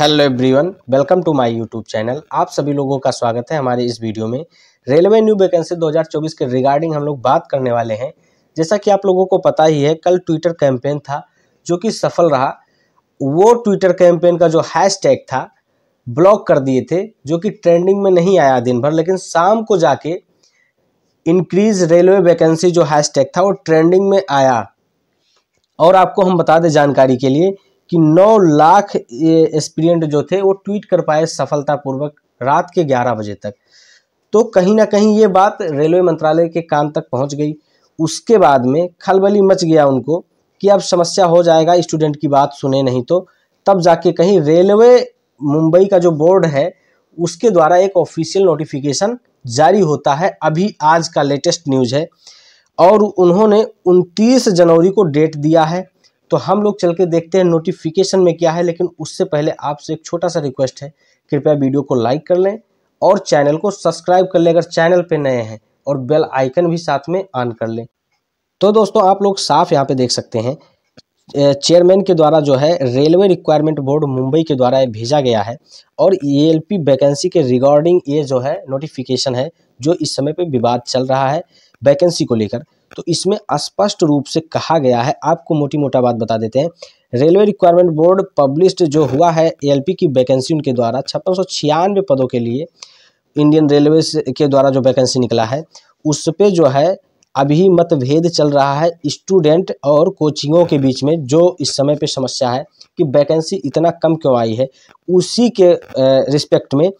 hello everyone welcome to my YouTube channel आप सभी लोगों का स्वागत है हमारे इस वीडियो में रेलवे न्यू वैकेंसी 2024 के रिगार्डिंग हम लोग बात करने वाले हैं जैसा कि आप लोगों को पता ही है कल ट्विटर कैंपेन था जो कि सफल रहा वो ट्विटर कैंपेन का जो हैशटैग था ब्लॉक कर दिए थे जो कि ट्रेंडिंग में नहीं आया दिन भर लेकिन शाम को जाके इनक्रीज रेलवे वैकेंसी जो हैश था वो ट्रेंडिंग में आया और आपको हम बता दें जानकारी के लिए कि 9 लाख एक्सपीरियंट जो थे वो ट्वीट कर पाए सफलतापूर्वक रात के 11 बजे तक तो कहीं ना कहीं ये बात रेलवे मंत्रालय के कान तक पहुंच गई उसके बाद में खलबली मच गया उनको कि अब समस्या हो जाएगा स्टूडेंट की बात सुने नहीं तो तब जाके कहीं रेलवे मुंबई का जो बोर्ड है उसके द्वारा एक ऑफिशियल नोटिफिकेशन जारी होता है अभी आज का लेटेस्ट न्यूज है और उन्होंने 29 जनवरी को डेट दिया है तो हम लोग चल के देखते हैं नोटिफिकेशन में क्या है लेकिन उससे पहले आपसे एक छोटा सा रिक्वेस्ट है कृपया वीडियो को लाइक कर लें और चैनल को सब्सक्राइब कर लें अगर चैनल पर नए हैं और बेल आइकन भी साथ में ऑन कर लें तो दोस्तों आप लोग साफ यहाँ पे देख सकते हैं चेयरमैन के द्वारा जो है रेलवे रिक्वायरमेंट बोर्ड मुंबई के द्वारा भेजा गया है और ईएलपी e वैकेंसी के रिगार्डिंग ये जो है नोटिफिकेशन है जो इस समय पे विवाद चल रहा है वैकेंसी को लेकर तो इसमें स्पष्ट रूप से कहा गया है आपको मोटी मोटा बात बता देते हैं रेलवे रिक्वायरमेंट बोर्ड पब्लिश्ड जो हुआ है एएलपी की वैकेंसी उनके द्वारा छप्पन पदों के लिए इंडियन रेलवे के द्वारा जो वैकेंसी निकला है उस पर जो है अभी मतभेद चल रहा है स्टूडेंट और कोचिंगों के बीच में जो इस समय पे समस्या है कि वैकेंसी इतना कम क्यों आई है उसी के रिस्पेक्ट में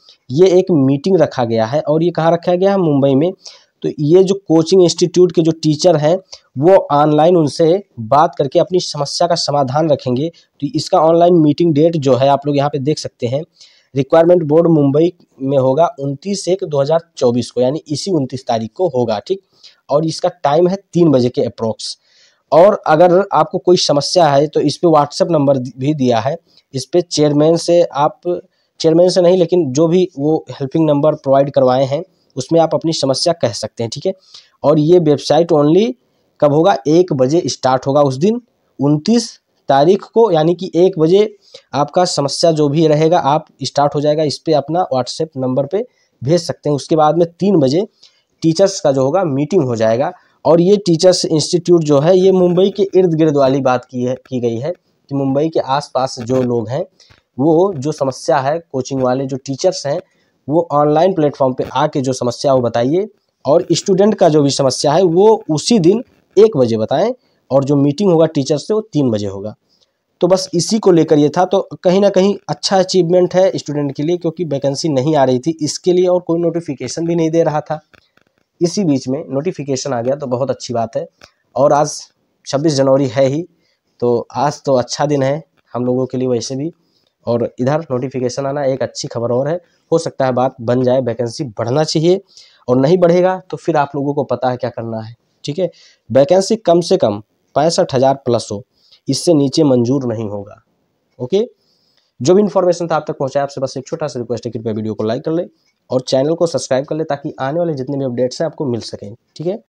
ये एक मीटिंग रखा गया है और ये कहाँ रखा गया है मुंबई में तो ये जो कोचिंग इंस्टीट्यूट के जो टीचर हैं वो ऑनलाइन उनसे बात करके अपनी समस्या का समाधान रखेंगे तो इसका ऑनलाइन मीटिंग डेट जो है आप लोग यहाँ पे देख सकते हैं रिक्वायरमेंट बोर्ड मुंबई में होगा उनतीस एक चौबीस को यानी इसी उनतीस तारीख को होगा ठीक और इसका टाइम है तीन बजे के अप्रोक्स और अगर आपको कोई समस्या है तो इस पर व्हाट्सएप नंबर भी दिया है इस पर चेयरमैन से आप चेयरमैन से नहीं लेकिन जो भी वो हेल्पिंग नंबर प्रोवाइड करवाए हैं उसमें आप अपनी समस्या कह सकते हैं ठीक है और ये वेबसाइट ओनली कब होगा एक बजे स्टार्ट होगा उस दिन उनतीस तारीख को यानी कि एक बजे आपका समस्या जो भी रहेगा आप स्टार्ट हो जाएगा इस पर अपना व्हाट्सएप नंबर पर भेज सकते हैं उसके बाद में तीन बजे टीचर्स का जो होगा मीटिंग हो जाएगा और ये टीचर्स इंस्टीट्यूट जो है ये मुंबई के इर्द गिर्द वाली बात की है की गई है कि मुंबई के आसपास जो लोग हैं वो जो समस्या है कोचिंग वाले जो टीचर्स हैं वो ऑनलाइन प्लेटफॉर्म पे आके जो समस्या वो बताइए और स्टूडेंट का जो भी समस्या है वो उसी दिन एक बजे बताएं और जो मीटिंग होगा टीचर से वो तीन बजे होगा तो बस इसी को लेकर ये था तो कहीं ना कहीं अच्छा अचीवमेंट है स्टूडेंट के लिए क्योंकि वैकेंसी नहीं आ रही थी इसके लिए और कोई नोटिफिकेशन भी नहीं दे रहा था इसी बीच में नोटिफिकेशन आ गया तो बहुत अच्छी बात है और आज छब्बीस जनवरी है ही तो आज तो अच्छा दिन है हम लोगों के लिए वैसे भी और इधर नोटिफिकेशन आना एक अच्छी खबर और है हो सकता है बात बन जाए वैकेंसी बढ़ना चाहिए और नहीं बढ़ेगा तो फिर आप लोगों को पता है क्या करना है ठीक है वैकेंसी कम से कम पैंसठ हज़ार प्लस हो इससे नीचे मंजूर नहीं होगा ओके जो भी इन्फॉर्मेशन था आप तक पहुँचाए आपसे बस एक छोटा सा रिक्वेस्ट है कृपया वीडियो को लाइक कर ले और चैनल को सब्सक्राइब कर ले ताकि आने वाले जितने भी अपडेट्स हैं आपको मिल सकें ठीक है